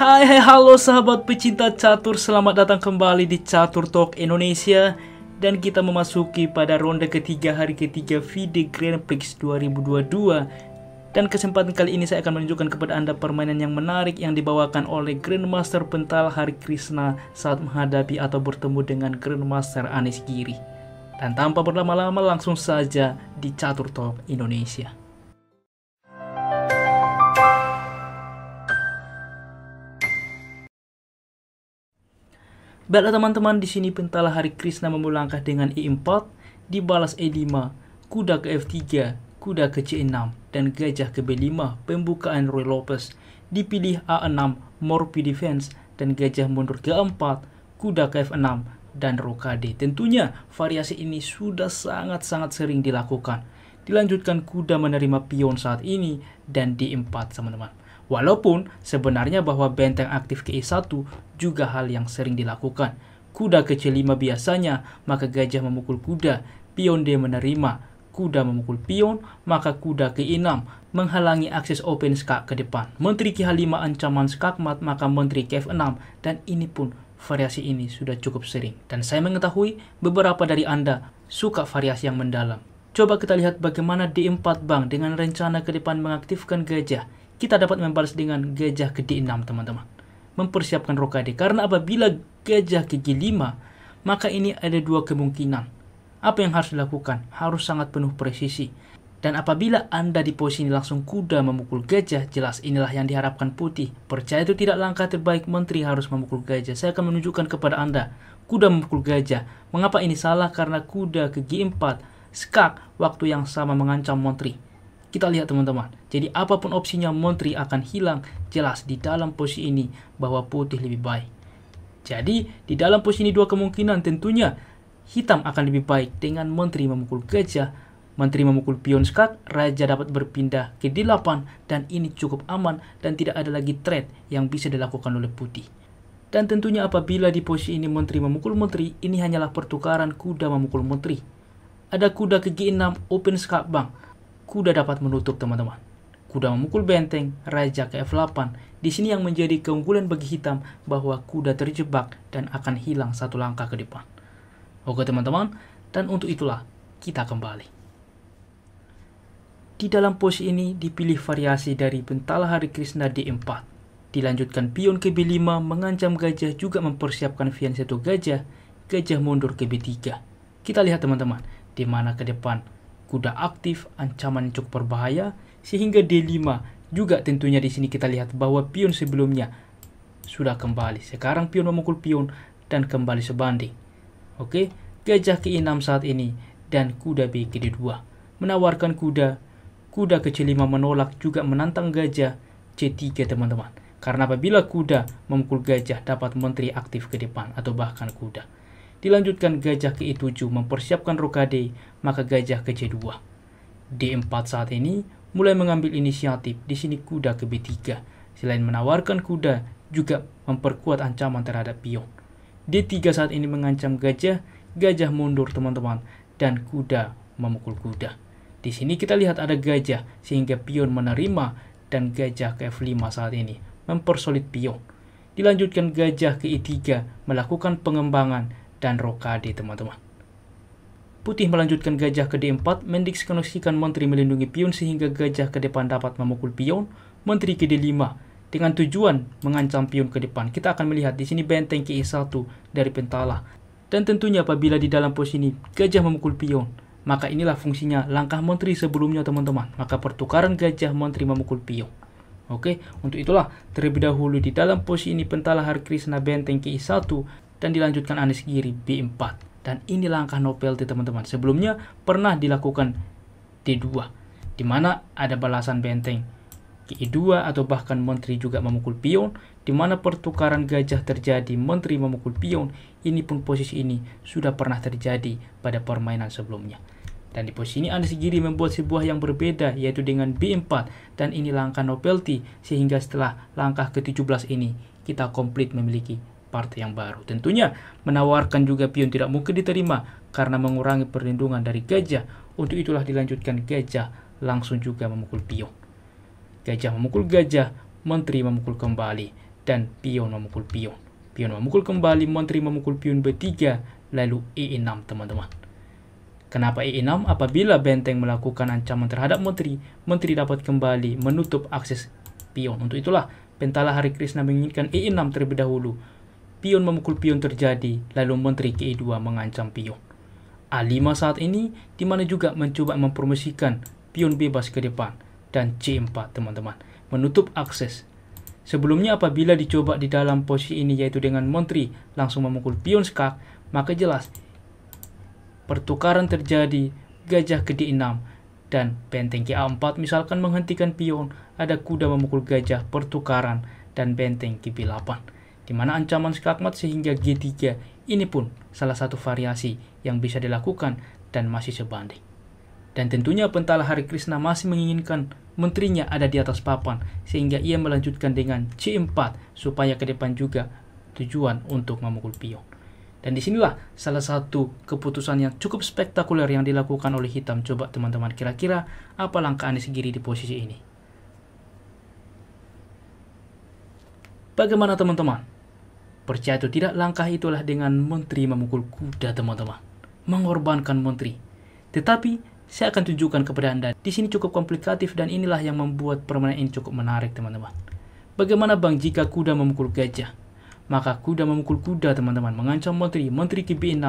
Hai hai halo sahabat pecinta catur Selamat datang kembali di Catur Talk Indonesia Dan kita memasuki pada ronde ketiga hari ketiga video Grand Prix 2022 Dan kesempatan kali ini saya akan menunjukkan kepada anda permainan yang menarik Yang dibawakan oleh Grandmaster Pental Hari Krishna Saat menghadapi atau bertemu dengan Grandmaster Anis Giri Dan tanpa berlama-lama langsung saja di Catur Talk Indonesia Baiklah teman-teman, di sini Pentala Hari Krishna memulangkah dengan E4, dibalas E5, kuda ke F3, kuda ke C6, dan gajah ke B5, pembukaan Roy Lopez. Dipilih A6, Morphe Defense, dan gajah mundur ke 4, kuda ke F6, dan rokade. Tentunya variasi ini sudah sangat-sangat sering dilakukan. Dilanjutkan kuda menerima pion saat ini dan D4 teman-teman. Walaupun sebenarnya bahwa benteng aktif ke 1 juga hal yang sering dilakukan. Kuda kecil 5 biasanya, maka gajah memukul kuda, pion D menerima, kuda memukul pion, maka kuda ke 6 menghalangi akses open skak ke depan. Menteri h 5 ancaman skakmat, maka menteri f 6 dan ini pun variasi ini sudah cukup sering. Dan saya mengetahui beberapa dari Anda suka variasi yang mendalam. Coba kita lihat bagaimana D4 Bank dengan rencana ke depan mengaktifkan gajah kita dapat membalas dengan gajah gede 6 teman-teman. Mempersiapkan rokade karena apabila gajah g 5 maka ini ada dua kemungkinan. Apa yang harus dilakukan harus sangat penuh presisi. Dan apabila Anda di posisi ini langsung kuda memukul gajah, jelas inilah yang diharapkan putih. Percaya itu tidak langkah terbaik menteri harus memukul gajah. Saya akan menunjukkan kepada Anda. Kuda memukul gajah. Mengapa ini salah? Karena kuda ke G4, skak, waktu yang sama mengancam menteri. Kita lihat teman-teman. Jadi apapun opsinya Montri akan hilang jelas di dalam posisi ini bahwa putih lebih baik. Jadi di dalam posisi ini dua kemungkinan tentunya hitam akan lebih baik dengan Montri memukul gajah, Menteri memukul pion skak, raja dapat berpindah ke D8 dan ini cukup aman dan tidak ada lagi trade yang bisa dilakukan oleh putih. Dan tentunya apabila di posisi ini menteri memukul menteri, ini hanyalah pertukaran kuda memukul menteri. Ada kuda ke G6 open skak bang, kuda dapat menutup teman-teman. Kuda memukul benteng, raja ke F8. Di sini yang menjadi keunggulan bagi hitam bahwa kuda terjebak dan akan hilang satu langkah ke depan. Oke teman-teman, dan untuk itulah kita kembali. Di dalam posisi ini dipilih variasi dari bentala Hari Krishna D4. Dilanjutkan pion ke B5 mengancam gajah juga mempersiapkan fian satu gajah, gajah mundur ke B3. Kita lihat teman-teman, di mana ke depan kuda aktif, ancaman cukup berbahaya, sehingga D5 juga tentunya di sini kita lihat bahwa pion sebelumnya sudah kembali. Sekarang pion memukul pion dan kembali sebanding. Oke, gajah ke 6 saat ini dan kuda B ke 2 Menawarkan kuda, kuda ke 5 menolak juga menantang gajah C3 teman-teman. Karena apabila kuda memukul gajah dapat menteri aktif ke depan atau bahkan kuda. Dilanjutkan gajah ke E7 mempersiapkan rokade, maka gajah ke C2. D4 saat ini mulai mengambil inisiatif, di sini kuda ke B3. Selain menawarkan kuda, juga memperkuat ancaman terhadap pion. D3 saat ini mengancam gajah, gajah mundur teman-teman, dan kuda memukul kuda. Di sini kita lihat ada gajah, sehingga pion menerima, dan gajah ke F5 saat ini, mempersolid pion. Dilanjutkan gajah ke E3, melakukan pengembangan, dan rokade teman-teman. Putih melanjutkan gajah ke D4, mendiskusikan menteri melindungi pion sehingga gajah ke depan dapat memukul pion, menteri ke D5, dengan tujuan mengancam pion ke depan. Kita akan melihat di sini benteng ke E1 dari pentala. Dan tentunya apabila di dalam pos ini gajah memukul pion, maka inilah fungsinya langkah menteri sebelumnya teman-teman. Maka pertukaran gajah menteri memukul pion. Oke, untuk itulah terlebih dahulu di dalam pos ini pentala har Krishna benteng ke E1 dan dilanjutkan Anies Giri B4. Dan ini langkah no penalty teman-teman. Sebelumnya pernah dilakukan D2, di mana ada balasan benteng ke 2 atau bahkan menteri juga memukul pion, di mana pertukaran gajah terjadi menteri memukul pion, ini pun posisi ini sudah pernah terjadi pada permainan sebelumnya. Dan di posisi ini Anies Giri membuat sebuah yang berbeda yaitu dengan B4 dan ini langkah no penalty sehingga setelah langkah ke-17 ini kita komplit memiliki partai yang baru. Tentunya menawarkan juga pion tidak mungkin diterima karena mengurangi perlindungan dari gajah. Untuk itulah dilanjutkan gajah langsung juga memukul pion. Gajah memukul gajah, menteri memukul kembali, dan pion memukul pion. Pion memukul kembali, menteri memukul pion B3, lalu E6 teman-teman. Kenapa E6? Apabila benteng melakukan ancaman terhadap menteri, menteri dapat kembali menutup akses pion. Untuk itulah Pentala Hari Krishna menginginkan E6 terlebih dahulu pion memukul pion terjadi, lalu Menteri KE2 mengancam pion. A5 saat ini, di mana juga mencoba mempromosikan pion bebas ke depan, dan C4 teman-teman, menutup akses. Sebelumnya apabila dicoba di dalam posisi ini yaitu dengan Menteri langsung memukul pion skak, maka jelas pertukaran terjadi gajah ke D6 dan benteng ke a 4 misalkan menghentikan pion, ada kuda memukul gajah pertukaran dan benteng ke B8 di mana ancaman skakmat sehingga G3 ini pun salah satu variasi yang bisa dilakukan dan masih sebanding. Dan tentunya Pentala Hari Krishna masih menginginkan menterinya ada di atas papan sehingga ia melanjutkan dengan C4 supaya ke depan juga tujuan untuk memukul pion. Dan disinilah salah satu keputusan yang cukup spektakuler yang dilakukan oleh Hitam. Coba teman-teman kira-kira apa langkah Anies Giri di posisi ini? Bagaimana teman-teman? Percaya atau tidak, langkah itulah dengan menteri memukul kuda, teman-teman. Mengorbankan menteri. Tetapi, saya akan tunjukkan kepada Anda. Di sini cukup komplikatif dan inilah yang membuat permainan ini cukup menarik, teman-teman. Bagaimana bang jika kuda memukul gajah? Maka kuda memukul kuda, teman-teman. Mengancam menteri, menteri ke B6,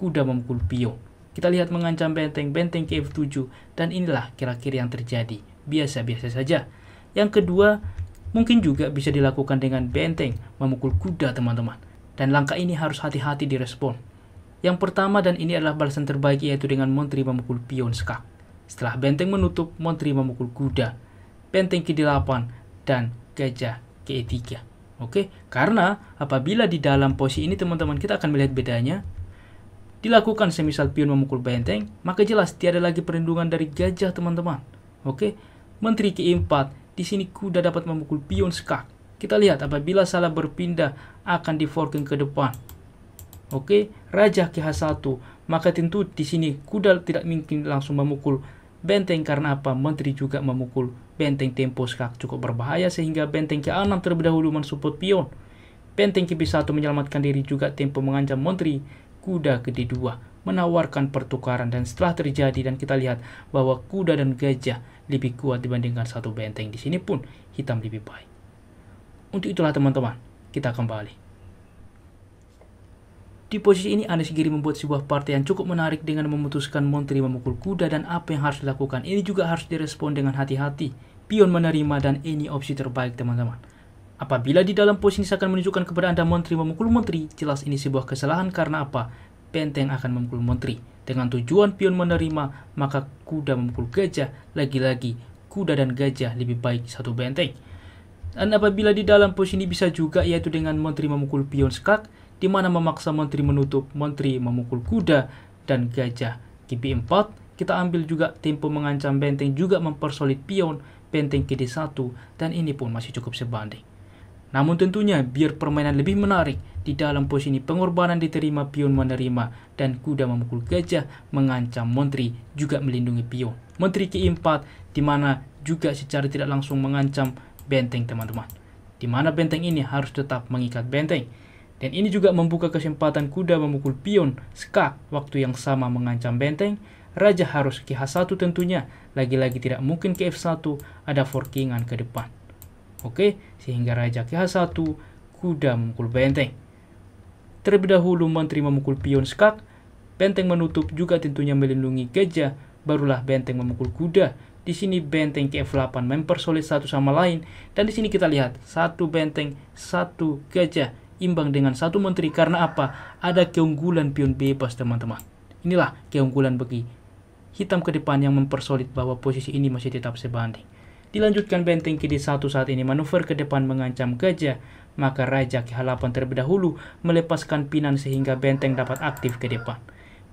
kuda memukul pion. Kita lihat mengancam benteng, benteng ke F7, dan inilah kira-kira yang terjadi. Biasa-biasa saja. Yang kedua, Mungkin juga bisa dilakukan dengan benteng, memukul kuda teman-teman. Dan langkah ini harus hati-hati direspon. Yang pertama dan ini adalah balasan terbaik yaitu dengan menteri memukul pion skak. Setelah benteng menutup, menteri memukul kuda. Benteng ke-8 dan gajah ke-3. Oke, karena apabila di dalam posisi ini teman-teman kita akan melihat bedanya dilakukan semisal pion memukul benteng, maka jelas tiada lagi perlindungan dari gajah teman-teman. Oke, menteri ke ke-4 di sini kuda dapat memukul pion skak. Kita lihat apabila salah berpindah akan di diforking ke depan. Oke, raja ke H1, maka tentu di sini kuda tidak mungkin langsung memukul benteng karena apa? Menteri juga memukul benteng tempo skak cukup berbahaya sehingga benteng ke A6 terlebih dahulu mensupport pion. Benteng ke B1 menyelamatkan diri juga tempo mengancam menteri kuda ke D2 menawarkan pertukaran dan setelah terjadi dan kita lihat bahwa kuda dan gajah lebih kuat dibandingkan satu benteng. Di sini pun hitam lebih baik. Untuk itulah teman-teman, kita kembali. Di posisi ini, Anies Giri membuat sebuah partai yang cukup menarik dengan memutuskan menteri memukul kuda dan apa yang harus dilakukan. Ini juga harus direspon dengan hati-hati. Pion menerima dan ini opsi terbaik, teman-teman. Apabila di dalam posisi akan menunjukkan kepada Anda menteri memukul menteri, jelas ini sebuah kesalahan karena apa? Benteng akan memukul menteri. Dengan tujuan pion menerima, maka kuda memukul gajah. Lagi-lagi, kuda dan gajah lebih baik satu benteng. Dan apabila di dalam pos ini bisa juga yaitu dengan menteri memukul pion skak, di mana memaksa menteri menutup, menteri memukul kuda, dan gajah. kb 4, kita ambil juga tempo mengancam benteng juga mempersolid pion, benteng kd 1 dan ini pun masih cukup sebanding. Namun tentunya, biar permainan lebih menarik, di dalam pos ini pengorbanan diterima pion menerima dan kuda memukul gajah mengancam menteri juga melindungi pion. menteri ke-4 di mana juga secara tidak langsung mengancam benteng teman-teman. Di mana benteng ini harus tetap mengikat benteng. Dan ini juga membuka kesempatan kuda memukul pion, skak, waktu yang sama mengancam benteng, raja harus ke H1 tentunya, lagi-lagi tidak mungkin ke F1, ada forkingan ke depan. Oke, sehingga raja ke H1, kuda memukul benteng. Terlebih dahulu menteri memukul pion skak, benteng menutup juga tentunya melindungi gajah, barulah benteng memukul kuda. Di sini benteng ke F8 mempersolid satu sama lain, dan di sini kita lihat satu benteng, satu gajah, imbang dengan satu menteri karena apa? Ada keunggulan pion bebas teman-teman. Inilah keunggulan bagi hitam ke depan yang mempersolid bahwa posisi ini masih tetap sebanding. Dilanjutkan benteng ke D1 saat ini manuver ke depan mengancam gajah maka Raja kehalapan terlebih dahulu melepaskan pinan sehingga benteng dapat aktif ke depan.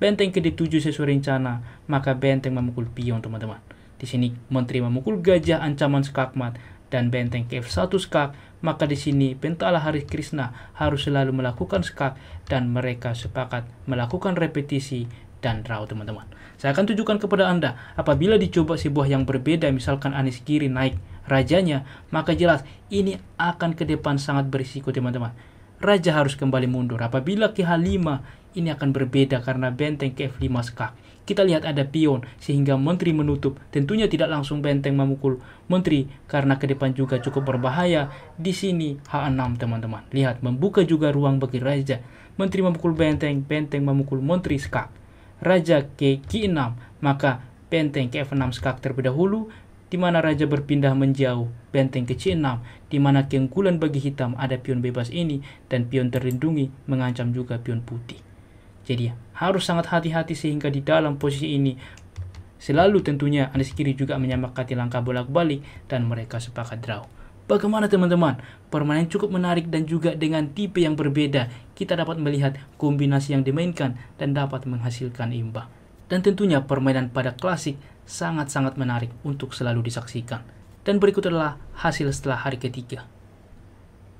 Benteng ke-7 sesuai rencana, maka benteng memukul pion, teman-teman. Di sini menteri memukul gajah ancaman skakmat dan benteng ke F1 skak, maka di sini Bentala Hari Krishna harus selalu melakukan skak dan mereka sepakat melakukan repetisi dan draw teman-teman. Saya akan tunjukkan kepada Anda apabila dicoba sebuah yang berbeda misalkan Anis kiri naik rajanya, maka jelas ini akan ke depan sangat berisiko teman-teman. Raja harus kembali mundur. Apabila ke H5, ini akan berbeda karena benteng ke F5 skak. Kita lihat ada pion, sehingga menteri menutup. Tentunya tidak langsung benteng memukul menteri, karena ke depan juga cukup berbahaya. Di sini H6 teman-teman. Lihat, membuka juga ruang bagi raja. Menteri memukul benteng, benteng memukul menteri skak. Raja ke G6, maka benteng ke F6 skak terlebih dahulu, di mana raja berpindah menjauh benteng ke C6, di mana keunggulan bagi hitam ada pion bebas ini dan pion terlindungi mengancam juga pion putih. Jadi harus sangat hati-hati sehingga di dalam posisi ini selalu tentunya anis Kiri juga menyamakati langkah bolak-balik dan mereka sepakat draw. Bagaimana teman-teman? Permainan cukup menarik dan juga dengan tipe yang berbeda, kita dapat melihat kombinasi yang dimainkan dan dapat menghasilkan imbang. Dan tentunya permainan pada klasik sangat-sangat menarik untuk selalu disaksikan. Dan berikut adalah hasil setelah hari ketiga.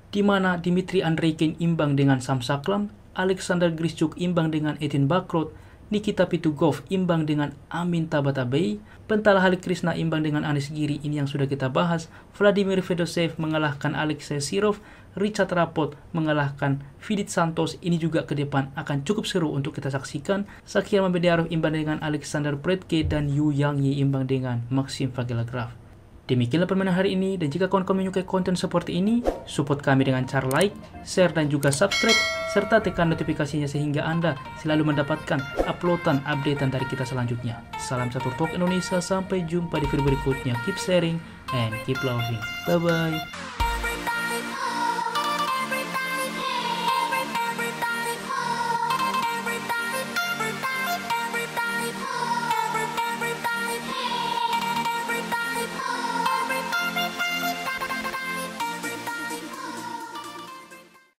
Di mana Dimitri Andreikin imbang dengan Sam Saklam, Alexander Grischuk imbang dengan Etin Bakrot, Nikita Pitugov imbang dengan Amin Tabatabai, Pentala Halik Krishna imbang dengan Anis Giri ini yang sudah kita bahas, Vladimir Fedosev mengalahkan Alexei Sirov, Richard Rapot mengalahkan Vidit Santos ini juga ke depan akan cukup seru untuk kita saksikan. Sakir Mamedyarov imbang dengan Alexander Predke dan Yu Yang Yi imbang dengan Maxim Vagelograf. Demikianlah permainan hari ini dan jika kawan-kawan menyukai konten seperti ini, support kami dengan cara like, share, dan juga subscribe serta tekan notifikasinya sehingga Anda selalu mendapatkan uploadan updatean dari kita selanjutnya. Salam satu Talk Indonesia, sampai jumpa di video berikutnya. Keep sharing and keep loving. Bye-bye.